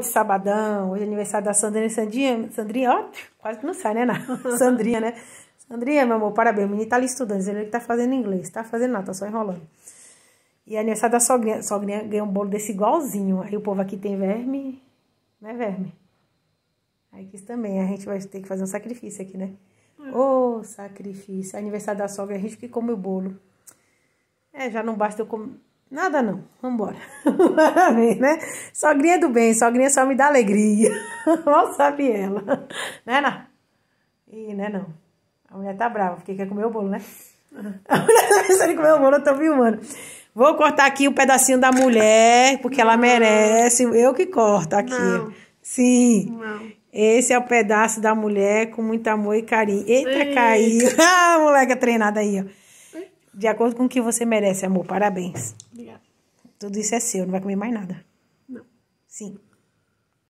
de sabadão. Hoje é aniversário da Sandrinha. Sandrinha, Sandrinha, ó, quase que não sai, né? Não. Sandrinha, né? Sandrinha, meu amor, parabéns. O menino tá ali estudando. Ele que tá fazendo inglês. Tá fazendo nada, tá só enrolando. E é aniversário da sogrinha. Sogrinha ganhou um bolo desse igualzinho. Aí o povo aqui tem verme, né, verme? Aí quis também. A gente vai ter que fazer um sacrifício aqui, né? É. Ô, oh, sacrifício. Aniversário da sogra, a gente que come o bolo. É, já não basta eu comer. Nada não, vambora. né? Sogrinha do bem, sogrinha só me dá alegria. Mal sabe ela. Né, não? E né, não. A mulher tá brava, porque quer comer o bolo, né? A mulher tá pensando em comer o bolo, eu tô filmando. Vou cortar aqui o um pedacinho da mulher, porque ela merece. Eu que corto aqui. Não. Sim. Não. Esse é o pedaço da mulher com muito amor e carinho. Eita, Ei. caiu. Ah, moleque treinada aí, ó de acordo com o que você merece, amor. Parabéns. Obrigada. Tudo isso é seu, não vai comer mais nada. Não. Sim.